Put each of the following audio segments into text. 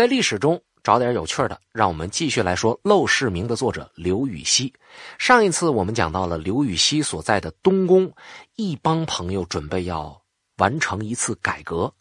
在历史中找点有趣的，让我们继续来说《陋室铭》的作者刘禹锡。上一次我们讲到了刘禹锡所在的东宫，一帮朋友准备要完成一次改革，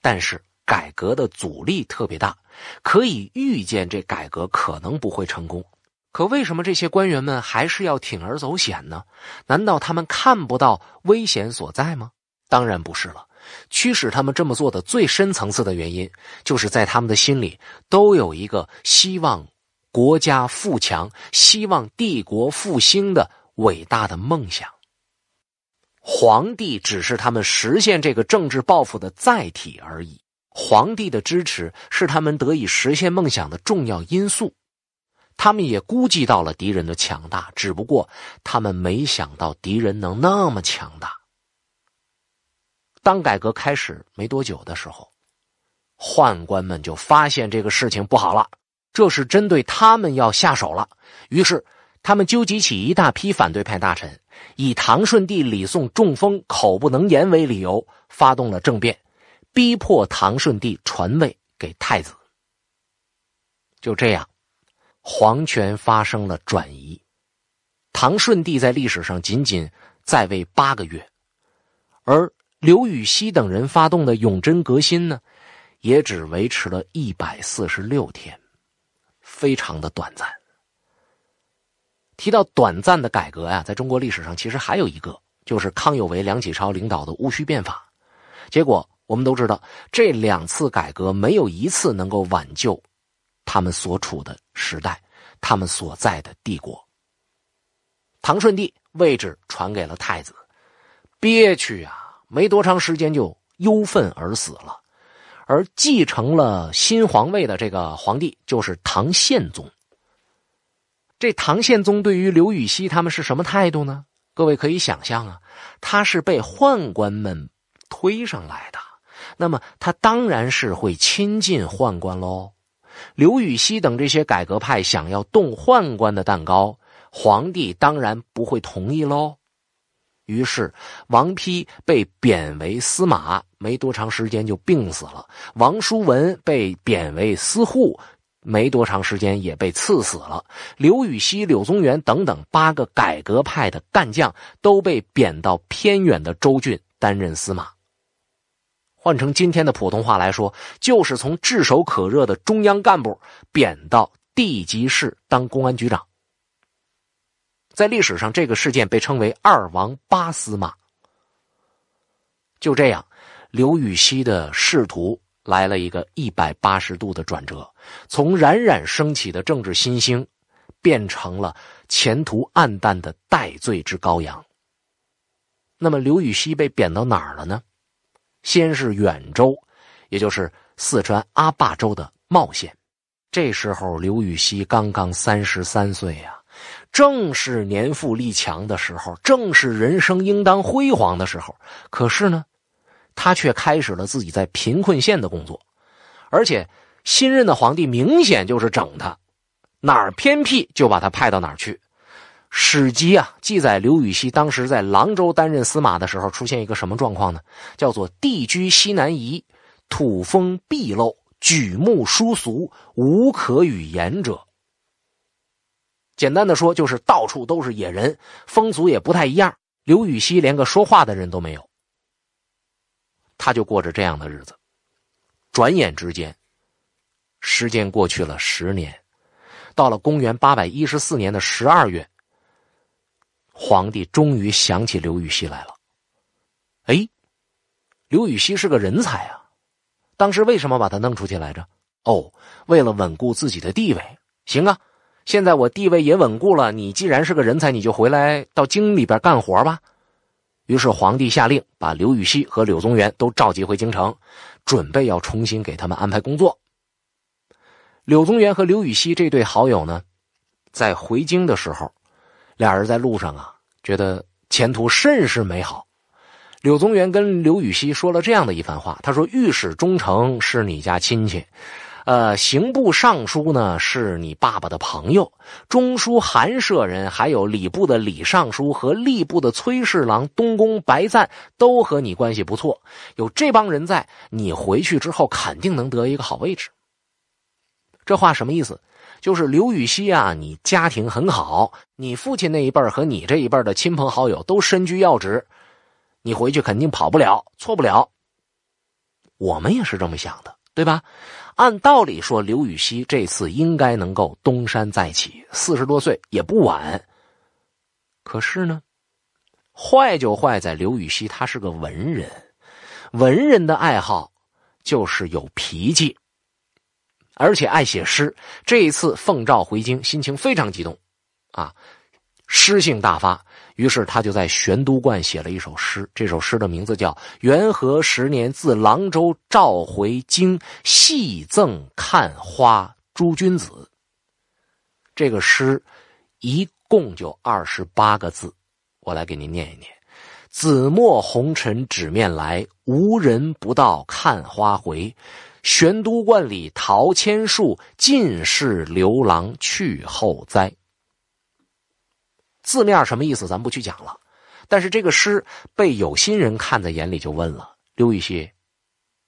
但是改革的阻力特别大，可以预见这改革可能不会成功。可为什么这些官员们还是要铤而走险呢？难道他们看不到危险所在吗？当然不是了。驱使他们这么做的最深层次的原因，就是在他们的心里都有一个希望国家富强、希望帝国复兴的伟大的梦想。皇帝只是他们实现这个政治抱负的载体而已。皇帝的支持是他们得以实现梦想的重要因素。他们也估计到了敌人的强大，只不过他们没想到敌人能那么强大。当改革开始没多久的时候，宦官们就发现这个事情不好了，这是针对他们要下手了。于是，他们纠集起一大批反对派大臣，以唐顺帝李宋中风口不能言为理由，发动了政变，逼迫唐顺帝传位给太子。就这样，皇权发生了转移。唐顺帝在历史上仅仅在位八个月，而。刘禹锡等人发动的永贞革新呢，也只维持了一百四十六天，非常的短暂。提到短暂的改革呀，在中国历史上其实还有一个，就是康有为、梁启超领导的戊戌变法。结果我们都知道，这两次改革没有一次能够挽救他们所处的时代，他们所在的帝国。唐顺帝位置传给了太子，憋屈啊！没多长时间就忧愤而死了，而继承了新皇位的这个皇帝就是唐宪宗。这唐宪宗对于刘禹锡他们是什么态度呢？各位可以想象啊，他是被宦官们推上来的，那么他当然是会亲近宦官喽。刘禹锡等这些改革派想要动宦官的蛋糕，皇帝当然不会同意喽。于是，王丕被贬为司马，没多长时间就病死了。王叔文被贬为司户，没多长时间也被赐死了。刘禹锡、柳宗元等等八个改革派的干将，都被贬到偏远的州郡担任司马。换成今天的普通话来说，就是从炙手可热的中央干部贬到地级市当公安局长。在历史上，这个事件被称为“二王八司马”。就这样，刘禹锡的仕途来了一个一百八十度的转折，从冉冉升起的政治新星，变成了前途暗淡的戴罪之羔羊。那么，刘禹锡被贬到哪儿了呢？先是远州，也就是四川阿坝州的茂县。这时候，刘禹锡刚刚三十三岁呀。正是年富力强的时候，正是人生应当辉煌的时候。可是呢，他却开始了自己在贫困县的工作，而且新任的皇帝明显就是整他，哪儿偏僻就把他派到哪儿去。史籍啊记载，刘禹锡当时在廊州担任司马的时候，出现一个什么状况呢？叫做地居西南夷，土风鄙陋，举目殊俗，无可与言者。简单的说，就是到处都是野人，风俗也不太一样。刘禹锡连个说话的人都没有，他就过着这样的日子。转眼之间，时间过去了十年，到了公元八百一十四年的十二月，皇帝终于想起刘禹锡来了。哎，刘禹锡是个人才啊！当时为什么把他弄出去来着？哦，为了稳固自己的地位。行啊。现在我地位也稳固了，你既然是个人才，你就回来到京里边干活吧。于是皇帝下令把刘禹锡和柳宗元都召集回京城，准备要重新给他们安排工作。柳宗元和刘禹锡这对好友呢，在回京的时候，俩人在路上啊，觉得前途甚是美好。柳宗元跟刘禹锡说了这样的一番话，他说：“御史忠丞是你家亲戚。”呃，刑部尚书呢是你爸爸的朋友，中书韩舍人，还有礼部的李尚书和吏部的崔侍郎，东宫白赞都和你关系不错，有这帮人在，你回去之后肯定能得一个好位置。这话什么意思？就是刘禹锡啊，你家庭很好，你父亲那一辈和你这一辈的亲朋好友都身居要职，你回去肯定跑不了，错不了。我们也是这么想的。对吧？按道理说，刘禹锡这次应该能够东山再起，四十多岁也不晚。可是呢，坏就坏在刘禹锡他是个文人，文人的爱好就是有脾气，而且爱写诗。这一次奉诏回京，心情非常激动，啊，诗性大发。于是他就在玄都观写了一首诗，这首诗的名字叫《元和十年自廊州召回京戏赠看花诸君子》。这个诗一共就二十八个字，我来给您念一念：“紫陌红尘，纸面来，无人不到看花回。玄都观里桃千树，尽是刘郎去后栽。”字面什么意思，咱不去讲了。但是这个诗被有心人看在眼里，就问了刘禹锡：“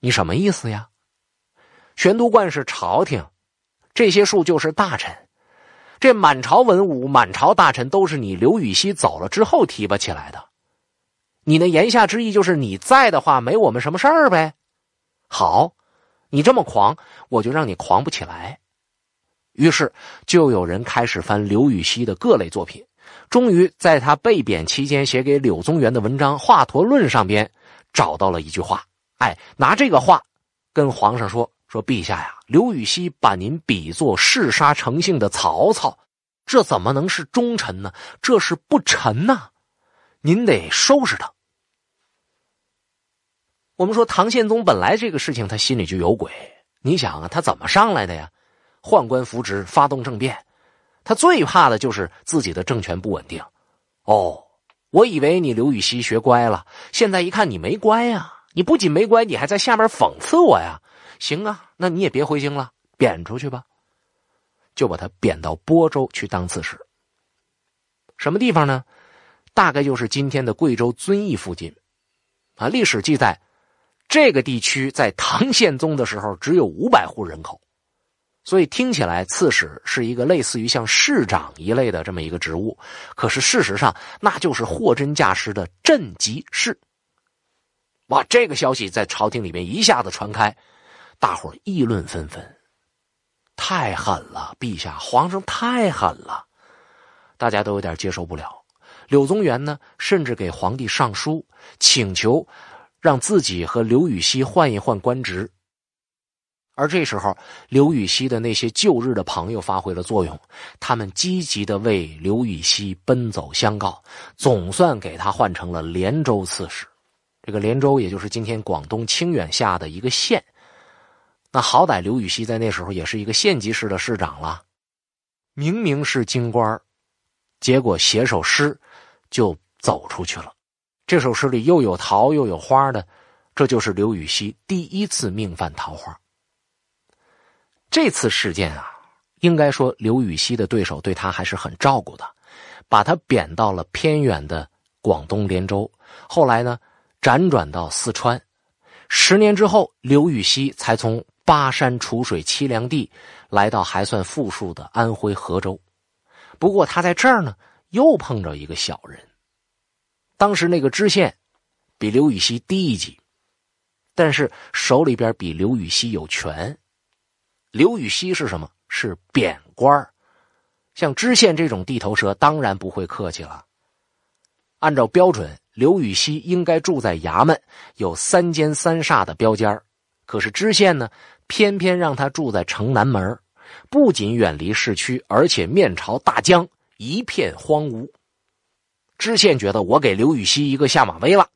你什么意思呀？”玄都观是朝廷，这些树就是大臣，这满朝文武、满朝大臣都是你刘禹锡走了之后提拔起来的。你那言下之意就是你在的话，没我们什么事儿呗。好，你这么狂，我就让你狂不起来。于是就有人开始翻刘禹锡的各类作品。终于在他被贬期间写给柳宗元的文章《华佗论》上边找到了一句话，哎，拿这个话跟皇上说：“说陛下呀，刘禹锡把您比作嗜杀成性的曹操，这怎么能是忠臣呢？这是不臣呐，您得收拾他。”我们说唐宪宗本来这个事情他心里就有鬼，你想啊，他怎么上来的呀？宦官扶植，发动政变。他最怕的就是自己的政权不稳定，哦，我以为你刘禹锡学乖了，现在一看你没乖呀，你不仅没乖，你还在下面讽刺我呀！行啊，那你也别回京了，贬出去吧，就把他贬到播州去当刺史。什么地方呢？大概就是今天的贵州遵义附近，啊，历史记载，这个地区在唐宪宗的时候只有五百户人口。所以听起来，刺史是一个类似于像市长一类的这么一个职务，可是事实上，那就是货真价实的镇级市。哇，这个消息在朝廷里面一下子传开，大伙议论纷纷，太狠了，陛下，皇上太狠了，大家都有点接受不了。柳宗元呢，甚至给皇帝上书，请求让自己和刘禹锡换一换官职。而这时候，刘禹锡的那些旧日的朋友发挥了作用，他们积极的为刘禹锡奔走相告，总算给他换成了连州刺史。这个连州，也就是今天广东清远下的一个县。那好歹刘禹锡在那时候也是一个县级市的市长了，明明是京官儿，结果写首诗就走出去了。这首诗里又有桃又有花的，这就是刘禹锡第一次命犯桃花。这次事件啊，应该说刘禹锡的对手对他还是很照顾的，把他贬到了偏远的广东连州，后来呢，辗转到四川，十年之后，刘禹锡才从巴山楚水凄凉地，来到还算富庶的安徽合州，不过他在这儿呢，又碰着一个小人，当时那个知县，比刘禹锡低一级，但是手里边比刘禹锡有权。刘禹锡是什么？是贬官像知县这种地头蛇当然不会客气了。按照标准，刘禹锡应该住在衙门，有三间三煞的标间可是知县呢，偏偏让他住在城南门，不仅远离市区，而且面朝大江，一片荒芜。知县觉得我给刘禹锡一个下马威了，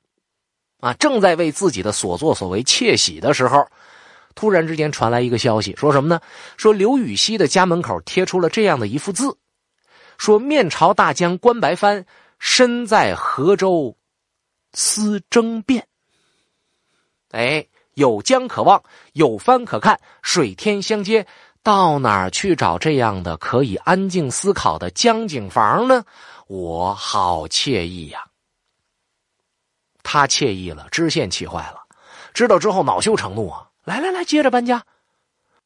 啊，正在为自己的所作所为窃喜的时候。突然之间传来一个消息，说什么呢？说刘禹锡的家门口贴出了这样的一幅字，说“面朝大江观白帆，身在河州，思争辩。”哎，有江可望，有帆可看，水天相接，到哪去找这样的可以安静思考的江景房呢？我好惬意呀！他惬意了，知县气坏了，知道之后恼羞成怒啊。来来来，接着搬家，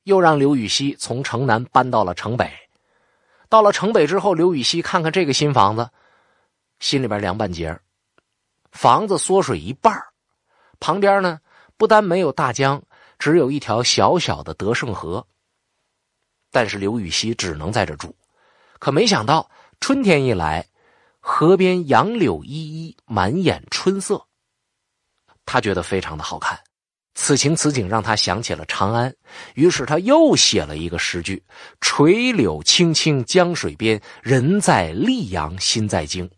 又让刘禹锡从城南搬到了城北。到了城北之后，刘禹锡看看这个新房子，心里边凉半截房子缩水一半旁边呢不单没有大江，只有一条小小的德胜河。但是刘禹锡只能在这住，可没想到春天一来，河边杨柳依依，满眼春色，他觉得非常的好看。此情此景让他想起了长安，于是他又写了一个诗句：“垂柳青青江水边，人在溧阳心在京。”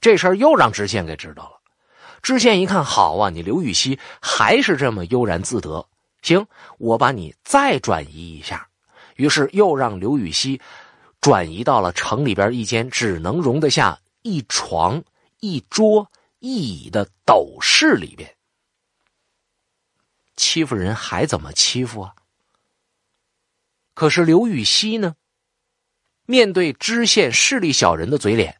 这事儿又让知县给知道了。知县一看，好啊，你刘禹锡还是这么悠然自得。行，我把你再转移一下。于是又让刘禹锡转移到了城里边一间只能容得下一床一桌一椅的斗室里边。欺负人还怎么欺负啊？可是刘禹锡呢，面对知县势力小人的嘴脸，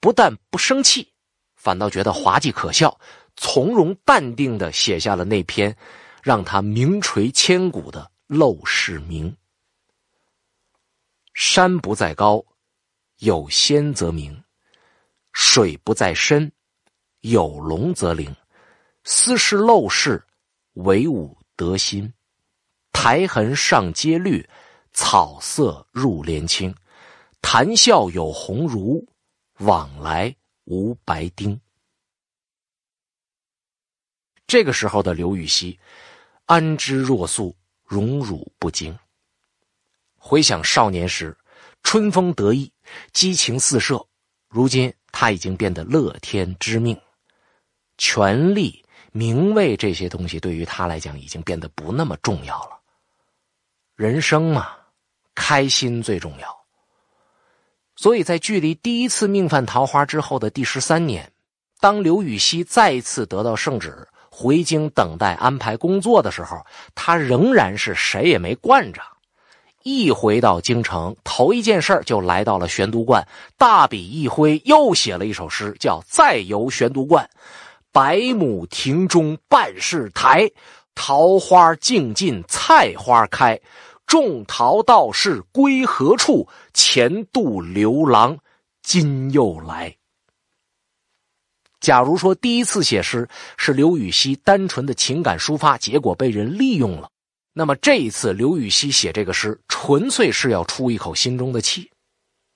不但不生气，反倒觉得滑稽可笑，从容淡定的写下了那篇让他名垂千古的《陋室铭》：“山不在高，有仙则名；水不在深，有龙则灵。斯是陋室。”惟吾德馨，苔痕上阶绿，草色入帘青。谈笑有鸿儒，往来无白丁。这个时候的刘禹锡，安之若素，荣辱不惊。回想少年时，春风得意，激情四射；如今他已经变得乐天知命，全力。名位这些东西对于他来讲已经变得不那么重要了。人生嘛，开心最重要。所以在距离第一次命犯桃花之后的第十三年，当刘禹锡再次得到圣旨回京等待安排工作的时候，他仍然是谁也没惯着。一回到京城，头一件事儿就来到了玄都观，大笔一挥，又写了一首诗，叫《再游玄都观》。百亩庭中半是苔，桃花静尽菜花开。种桃道士归何处？前度刘郎今又来。假如说第一次写诗是刘禹锡单纯的情感抒发，结果被人利用了，那么这一次刘禹锡写这个诗，纯粹是要出一口心中的气。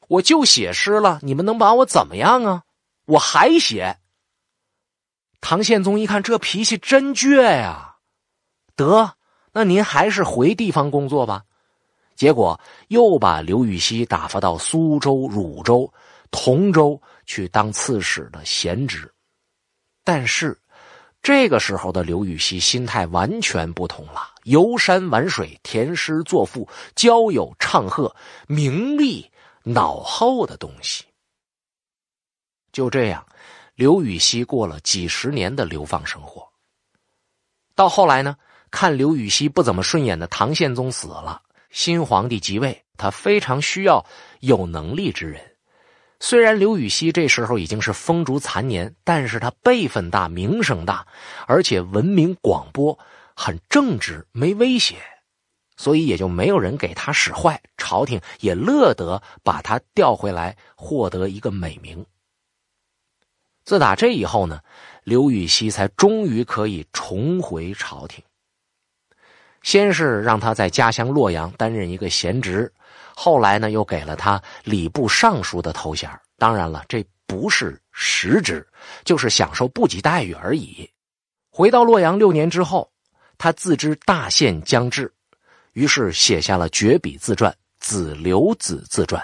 我就写诗了，你们能把我怎么样啊？我还写。唐宪宗一看，这脾气真倔呀！得，那您还是回地方工作吧。结果又把刘禹锡打发到苏州、汝州、同州去当刺史的闲职。但是，这个时候的刘禹锡心态完全不同了，游山玩水、填诗作赋、交友唱和，名利脑后的东西。就这样。刘禹锡过了几十年的流放生活，到后来呢，看刘禹锡不怎么顺眼的唐宪宗死了，新皇帝即位，他非常需要有能力之人。虽然刘禹锡这时候已经是风烛残年，但是他辈分大，名声大，而且文明广播，很正直，没威胁，所以也就没有人给他使坏，朝廷也乐得把他调回来，获得一个美名。自打这以后呢，刘禹锡才终于可以重回朝廷。先是让他在家乡洛阳担任一个闲职，后来呢又给了他礼部尚书的头衔。当然了，这不是实职，就是享受不济待遇而已。回到洛阳六年之后，他自知大限将至，于是写下了绝笔自传《子留子自传》。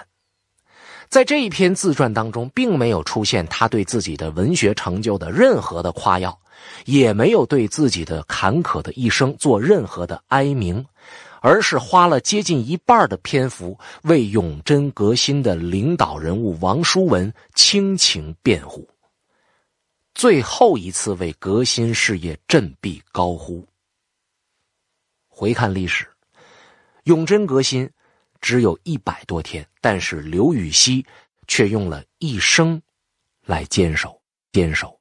在这一篇自传当中，并没有出现他对自己的文学成就的任何的夸耀，也没有对自己的坎坷的一生做任何的哀鸣，而是花了接近一半的篇幅为永贞革新的领导人物王叔文倾情辩护，最后一次为革新事业振臂高呼。回看历史，永贞革新。只有一百多天，但是刘禹锡却用了一生，来坚守、坚守。